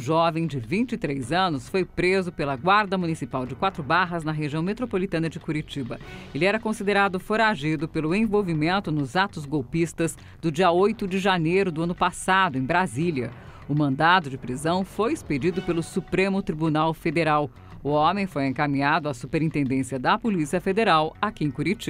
jovem de 23 anos foi preso pela Guarda Municipal de Quatro Barras, na região metropolitana de Curitiba. Ele era considerado foragido pelo envolvimento nos atos golpistas do dia 8 de janeiro do ano passado, em Brasília. O mandado de prisão foi expedido pelo Supremo Tribunal Federal. O homem foi encaminhado à Superintendência da Polícia Federal, aqui em Curitiba.